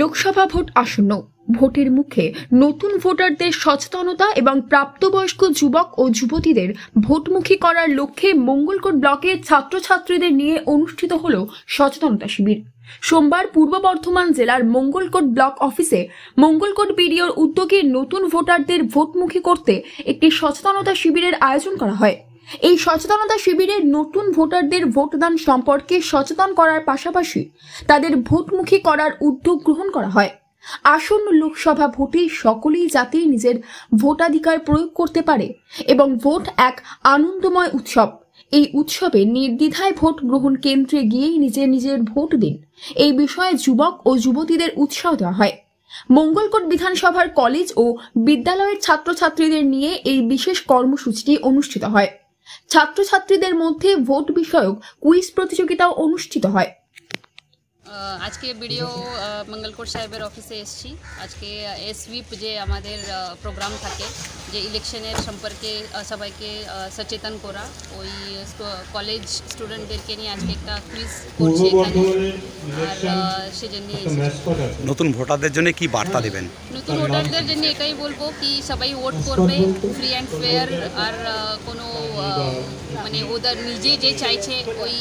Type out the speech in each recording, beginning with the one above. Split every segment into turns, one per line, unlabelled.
Lok Sabha vote আসন্ন ভোটের মুখে নতুন ভোটারদের সচেতনতা এবং প্রাপ্তবয়স্ক যুবক ও যুবতীদের ভোটমুখী করার লক্ষ্যে মঙ্গলকোট ব্লকের ছাত্রছাত্রীদের নিয়ে অনুষ্ঠিত হল সচেতনতা শিবির সোমবার পূর্ব বর্ধমান জেলার মঙ্গলকোট ব্লক অফিসে মঙ্গলকোট বিডিওর উদ্যোগে নতুন ভোটারদের ভোটমুখী করতে একটি সচেতনতা শিবিরের আয়োজন করা হয় এই সচেতনতা শিবিরে নতুন ভোটারদের ভোটদান সম্পর্কে সচেতন করার পাশাপাশি তাদের ভোটমুখী করার উদ্যোগ গ্রহণ করা হয় আসন্ন লোকসভা ভোটে সকলেই যাতে নিজের ভোটাধিকার প্রয়োগ করতে পারে এবং ভোট এক আনন্দময় উৎসব এই উৎসবে নির্দ্বিধায় ভোট গ্রহণ কেন্দ্রে গিয়েই নিজের নিজের ভোট দিন এই বিষয়ে যুবক ও যুবতীদের উৎসাহ দেওয়া হয় মঙ্গলকোট বিধানসভার কলেজ ও বিদ্যালয়ের ছাত্রছাত্রীদের নিয়ে এই বিশেষ কর্মসূচিটি অনুষ্ঠিত হয় ছাত্রছাত্রীদের মধ্যে ভোট বিষয়ক কুইজ প্রতিযোগিতাও অনুষ্ঠিত হয়
আজকে ভিডিও মঙ্গলকোট সাহেবের অফিসে এসছি আজকে এসভিপ যে আমাদের প্রোগ্রাম থাকে যে ইলেকশনের সম্পর্কে সবাইকে সচেতন করা ওই কলেজ স্টুডেন্টদেরকে নিয়ে আজকে একটা কুইজ করছি এখানে আর সেজন্য
নতুন ভোটারদের জন্য কি বার্তা দেবেন
নতুন ভোটারদের জন্য এটাই বলবো কি সবাই ভোট করবে ফ্রি অ্যান্ড ফেয়ার আর কোনো মানে ওদের নিজে যে চাইছে ওই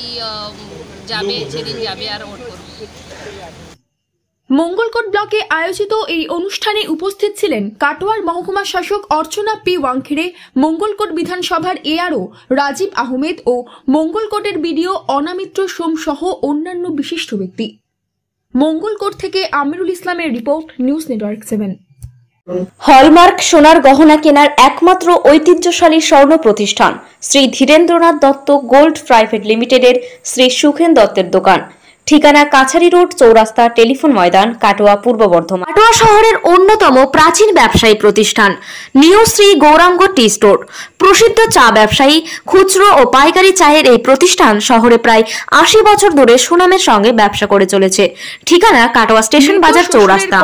যাবে যেদিন যাবে আর ভোট করবে
মঙ্গলকোট ব্লকে আয়োজিত এই অনুষ্ঠানে উপস্থিত ছিলেন কাটোয়ার মহকুমা শাসক অর্চনা পি ওয়াংখেড়ে মঙ্গলকোট বিধানসভার এআরও রাজীব আহমেদ ও মঙ্গলকোটের বিডিও অনামিত্র সোম সহ অন্যান্য বিশিষ্ট ব্যক্তি মঙ্গলকোট থেকে আমিরুল ইসলামের report news network seven hallmark সোনার
গহনা কেনার একমাত্র ঐতিহ্যশালী স্বর্ণ প্রতিষ্ঠান শ্রী ধীরেন্দ্রনাথ দত্ত গোল্ড প্রাইভেট লিমিটেডের শ্রী সুখেন দত্তের দোকান ঠিকানা কাছারি রোড চৌরাস্তা টেলিফোন ময়দান কাটোয়া পূর্ব বর্ধমান কাটোয়া শহরের অন্যতম প্রাচীন ব্যবসায়ী প্রতিষ্ঠান new Shri Gouranga tea store প্রসিদ্ধ চা ব্যবসায়ী খুচরো ও পাইকারি চায়ের এই প্রতিষ্ঠান শহরে প্রায় আশি বছর ধরে সুনামের সঙ্গে ব্যবসা করে চলেছে ঠিকানা কাটোয়া স্টেশন বাজার চৌরাস্তা